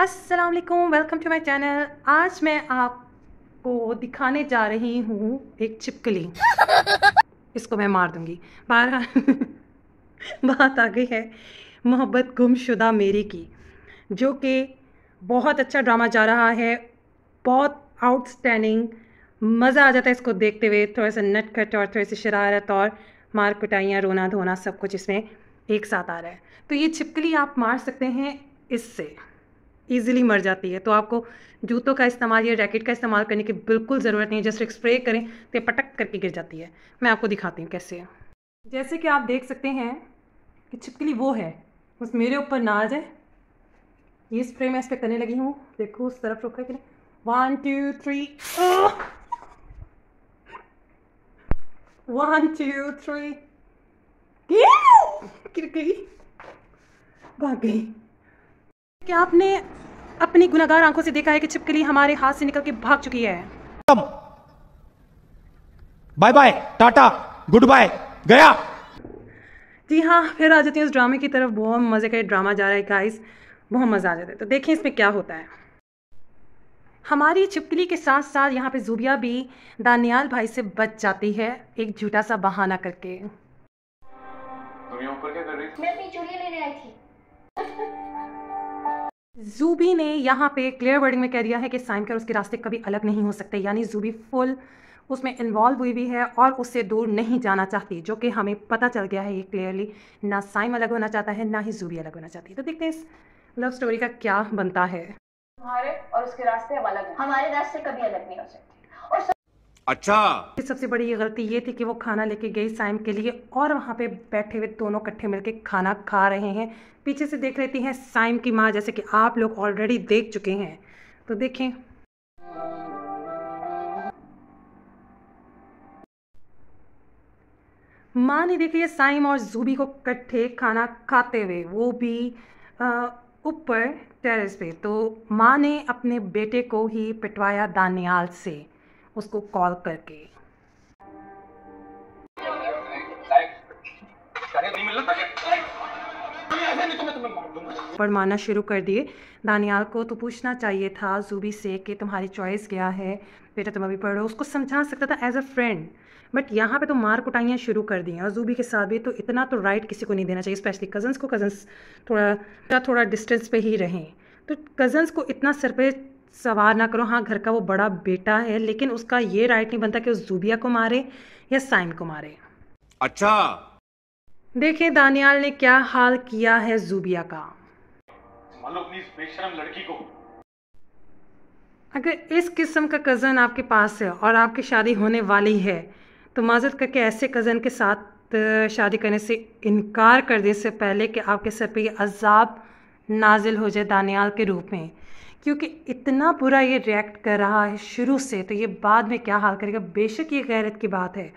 Aslam welcome to my channel आज मैं आपको दिखाने जा रही हूँ एक छिपकली इसको मैं मार दूँगी बारह बात आ गई है मोहब्बत गुमशुदा मेरी की जो कि बहुत अच्छा ड्रामा जा रहा है बहुत आउटस्टैंडिंग मज़ा आ जाता है इसको देखते हुए थोड़ा सा नटखट और थोड़ी सी शरारत और मार कुटाइयाँ रोना धोना सब कुछ इसमें एक साथ आ रहा है तो ये छिपकली आप मार सकते हैं इससे ईजिली मर जाती है तो आपको जूतों का इस्तेमाल या रैकेट का इस्तेमाल करने की बिल्कुल ज़रूरत नहीं है जस्ट एक स्प्रे करें तो पटक करके गिर जाती है मैं आपको दिखाती हूँ कैसे जैसे कि आप देख सकते हैं कि छिपकली वो है बस मेरे ऊपर ना आ ये स्प्रे मैं इस पर करने लगी हूँ देखो उस तरफ रुका कि one two three one two three गिर गई भाग गई क्या आपने अपनी गुनागार आंखों से देखा है कि छिपकली हमारे हाथ से निकल के भाग चुकी है bye bye tata goodbye गया जी हाँ फिर आ जाती हूँ उस ड्रामे की तरफ बहुत मज़े का ड्रामा जा रहा है गाइस बहुत मज़ा आ जाता है तो देखें इसमें क्या होता है हमारी छिपकली के साथ साथ यहाँ पे जुबिया भी दानियाल भाई से बच जाती है एक झूठा सा बहाना करके जूबी ने यहाँ पे क्लियर वर्डिंग में कह दिया है कि साइमकर उसके रास्ते कभी अलग नहीं हो सकते यानी जूबी फुल उसमें इन्वॉल्व हुई भी है और उससे दूर नहीं जाना चाहती जो कि हमें पता चल गया है ये क्लियरली ना साइम अलग होना चाहता है ना ही जूबी अलग होना चाहती है तो देखते हैं इस लव स्टोरी का क्या बनता है हमारे और उसके रास्ते अलग हमारे रास्ते कभी अलग नहीं हो सकते अच्छा सबसे बड़ी ये गलती ये थी कि वो खाना लेके गई साइम के लिए और वहाँ पे बैठे हुए दोनों इकट्ठे मिलके खाना खा रहे हैं पीछे से देख लेती हैं साइम की माँ जैसे कि आप लोग ऑलरेडी देख चुके हैं तो देखें माँ ने देख लिया साइम और जूबी को इकट्ठे खाना खाते हुए वो भी ऊपर टेरेस पे तो माँ ने अपने बेटे को ही पिटवाया दानियाल से उसको कॉल करके माना शुरू कर दिए दानियाल को तो पूछना चाहिए था जूबी से कि तुम्हारी चॉइस क्या है बेटा तुम अभी पढ़ो उसको समझा सकता था एज अ फ्रेंड बट यहाँ पे तो मार कुटाइयाँ शुरू कर दी और जूबी के साथ भी तो इतना तो राइट किसी को नहीं देना चाहिए स्पेशली कज़न्स को कज़न्स थोड़ा थोड़ा डिस्टेंस पे ही रहें तो कज़न्स को इतना सर पे सवार ना करो हाँ घर का वो बड़ा बेटा है लेकिन उसका ये राइट नहीं बनता कि वो जूबिया को मारे या साइम को मारे अच्छा देखिए दानियाल ने क्या हाल किया है जूबिया का बेशरम लड़की को अगर इस किस्म का कज़न आपके पास है और आपकी शादी होने वाली है तो माजत करके ऐसे कज़न के साथ शादी करने से इनकार कर दे से पहले कि आपके सर पे ये अजाब नाजिल हो जाए दानियाल के रूप में क्योंकि इतना बुरा ये रिएक्ट कर रहा है शुरू से तो ये बाद में क्या हाल करेगा बेशक ये गैरत की बात है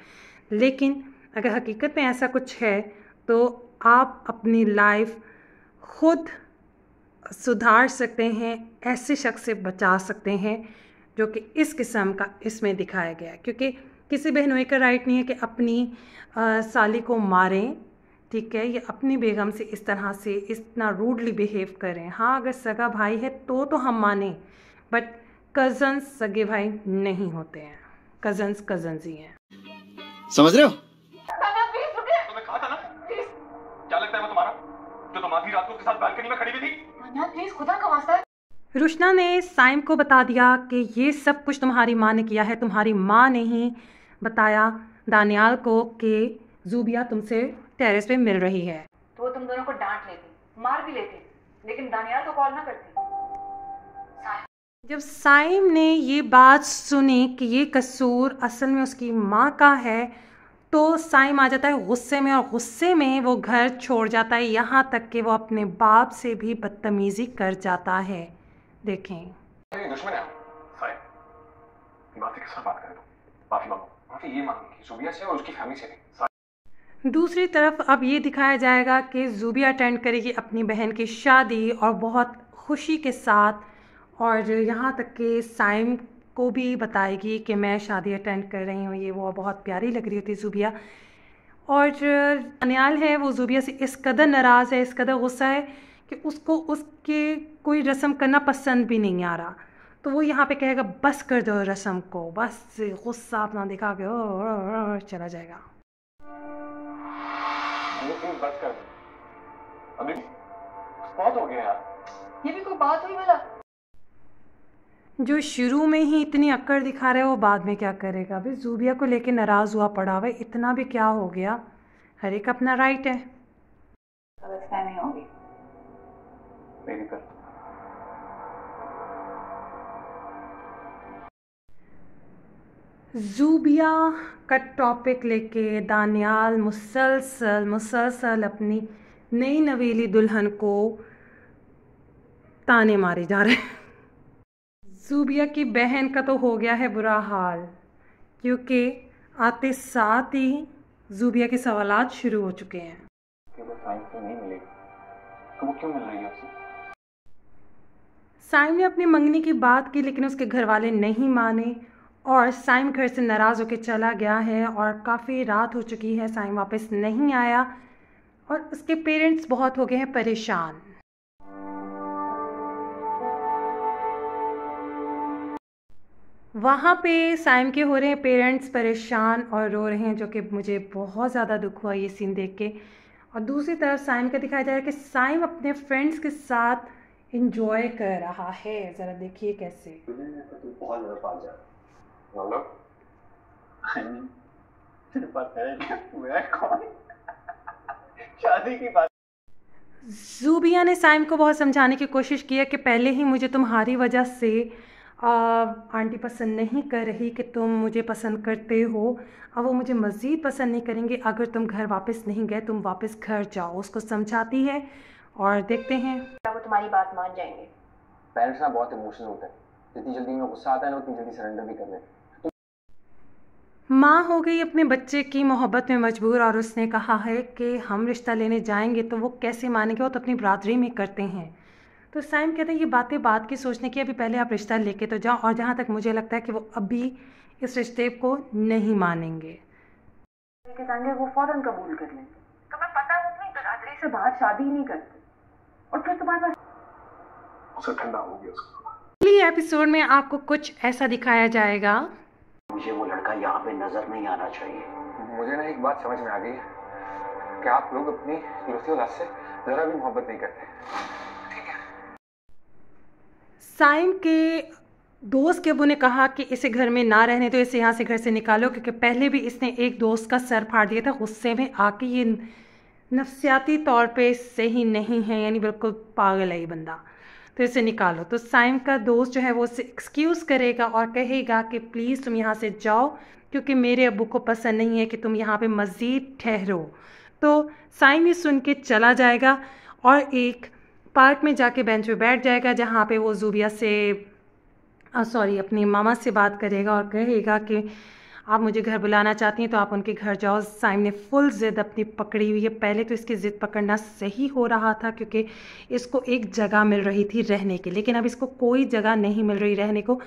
लेकिन अगर हकीकत में ऐसा कुछ है तो आप अपनी लाइफ खुद सुधार सकते हैं ऐसे शख्स से बचा सकते हैं जो कि इस किस्म का इसमें दिखाया गया है क्योंकि किसी बहनोई का राइट नहीं है कि अपनी आ, साली को मारें ठीक है ये अपनी बेगम से इस तरह से इतना रूडली बिहेव करें हाँ अगर सगा भाई है तो तो हम माने बट कजन्स सगे भाई नहीं होते हैं कजन्स कजन्स ही हैं समझ रहे हो रुशना ने साइम को बता दिया कि ये सब कुछ तुम्हारी माँ ने किया है तुम्हारी माँ ने ही बताया दानियाल को कि जूबिया तुमसे टेरेस पे मिल रही है तो वो तुम दोनों को डांट लेती मार भी लेती लेकिन दानियाल को कॉल ना करती जब साइम ने ये बात सुनी कि ये कसूर असल में उसकी माँ का है तो साइम आ जाता है गुस्से में और गुस्से में वो घर छोड़ जाता है यहाँ तक कि वो अपने बाप से भी बदतमीजी कर जाता है देखें दुश्मन है बातें बात करें माफी मांगो माफी ये मांगी जुबिया से और उसकी फैमिली से दूसरी तरफ अब ये दिखाया जाएगा कि जूबिया अटेंड करेगी अपनी बहन की शादी और बहुत खुशी के साथ और यहाँ तक कि साइम को भी बताएगी कि मैं शादी अटेंड कर रही हूँ ये वो बहुत प्यारी लग रही होती जूबिया और अनयाल है वो जूबिया से इस कदर नाराज़ है इस कदर गुस्सा है कि उसको उसके कोई रस्म करना पसंद भी नहीं आ रहा तो वो यहाँ पे कहेगा बस कर दो रस्म को बस गुस्सा अपना दिखा के ओ, ओ, ओ, ओ चला जाएगा लेकिन बस कर अभी बहुत हो गया ये भी कोई बात हुई जो शुरू में ही इतनी अक्कड़ दिखा रहा है वो बाद में क्या करेगा अभी जूबिया को लेके नाराज़ हुआ पड़ा हुआ इतना भी क्या हो गया हर एक अपना राइट है तो जूबिया का टॉपिक लेके दानियाल मुसलसल मुसलसल अपनी नई नवेली दुल्हन को ताने मारे जा रहे हैं जूबिया की बहन का तो हो गया है बुरा हाल क्योंकि आते साथ ही जूबिया के सवाल शुरू हो चुके हैं साइम तो ने अपनी मंगनी की बात की लेकिन उसके घर वाले नहीं माने और साइम घर से नाराज़ होकर चला गया है और काफ़ी रात हो चुकी है साइम वापस नहीं आया और उसके पेरेंट्स बहुत हो गए हैं परेशान वहाँ पे साइम के हो रहे हैं पेरेंट्स परेशान और रो रहे हैं जो कि मुझे बहुत ज़्यादा दुख हुआ ये सीन देख के और दूसरी तरफ साइम का दिखाया जा रहा है कि साइम अपने फ्रेंड्स के साथ इंजॉय कर रहा है ज़रा देखिए कैसे तो बहुत ज़्यादा बोलो फिर शादी की बात जूबिया ने साइम को बहुत समझाने की कोशिश किया कि पहले ही मुझे तुम्हारी वजह से आ, आंटी पसंद नहीं कर रही कि तुम मुझे पसंद करते हो अब वो मुझे मज़ीद पसंद नहीं करेंगे अगर तुम घर वापस नहीं गए तुम वापस घर जाओ उसको समझाती है और देखते हैं वो तुम्हारी बात मान जाएंगे पेरेंट्स ना बहुत इमोशनल होते हैं जितनी जल्दी में गुस्सा आता है ना उतनी जल्दी सरेंडर भी कर लेते हैं माँ हो गई अपने बच्चे की मोहब्बत में मजबूर और उसने कहा है कि हम रिश्ता लेने जाएंगे तो वो कैसे मानेंगे वो तो अपनी बरादरी में करते हैं तो साइम कहते हैं ये बातें बात की सोचने की अभी पहले आप रिश्ता लेके तो जाओ और जहाँ तक मुझे लगता है कि वो अभी इस रिश्ते को नहीं मानेंगे वो फौरन कबूल कर लेंगे तुम्हें पता है अपनी बरादरी से बाहर शादी नहीं करते और फिर तुम्हारे पास ठंडा हो गया उसको एपिसोड में आपको कुछ ऐसा दिखाया जाएगा मुझे वो लड़का यहाँ पे नजर नहीं आना चाहिए मुझे ना एक बात समझ में आ गई है कि आप लोग अपनी दूसरी औलाद से जरा भी मोहब्बत नहीं करते साइन के दोस्त के अबू ने कहा कि इसे घर में ना रहने तो इसे यहाँ से घर से निकालो क्योंकि पहले भी इसने एक दोस्त का सर फाड़ दिया था गुस्से में आके ये नफसियाती तौर पे सही नहीं है यानी बिल्कुल पागल है ये बंदा तो इसे निकालो तो साइम का दोस्त जो है वो उसे एक्सक्यूज़ करेगा और कहेगा कि प्लीज़ तुम यहाँ से जाओ क्योंकि मेरे अबू को पसंद नहीं है कि तुम यहाँ पे मज़ीद ठहरो तो साइम ये सुन के चला जाएगा और एक पार्क में जाके बेंच पे बैठ जाएगा जहाँ पे वो जूबिया से सॉरी अपनी मामा से बात करेगा और कहेगा कि आप मुझे घर बुलाना चाहती हैं तो आप उनके घर जाओ साइम ने फुल ज़िद अपनी पकड़ी हुई है पहले तो इसकी ज़िद पकड़ना सही हो रहा था क्योंकि इसको एक जगह मिल रही थी रहने की लेकिन अब इसको कोई जगह नहीं मिल रही रहने को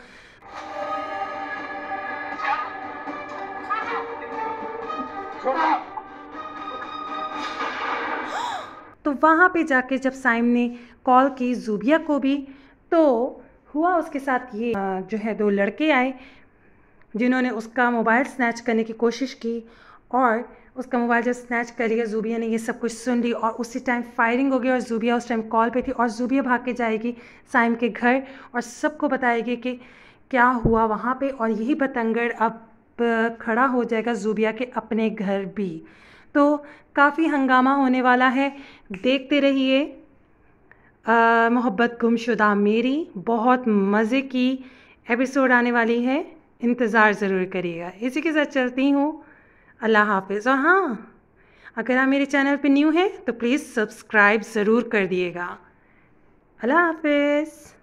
तो वहाँ पे जाके जब साइम ने कॉल की जूबिया को भी तो हुआ उसके साथ ये जो है दो लड़के आए जिन्होंने उसका मोबाइल स्नैच करने की कोशिश की और उसका मोबाइल जब स्नैच कर लिया जूबिया ने ये सब कुछ सुन ली और उसी टाइम फायरिंग हो गई और जूबिया उस टाइम कॉल पे थी और जूबिया भाग के जाएगी साइम के घर और सबको बताएगी कि क्या हुआ वहाँ पे और यही बतंगड़ अब खड़ा हो जाएगा जूबिया के अपने घर भी तो काफ़ी हंगामा होने वाला है देखते रहिए मोहब्बत गुमशुदा मेरी बहुत मज़े की एपिसोड आने वाली है इंतज़ार ज़रूर करिएगा इसी के साथ चलती हूँ अल्लाह हाफिज़ और हाँ अगर आप मेरे चैनल पे न्यू हैं तो प्लीज़ सब्सक्राइब ज़रूर कर दिएगा अल्लाह हाफिज़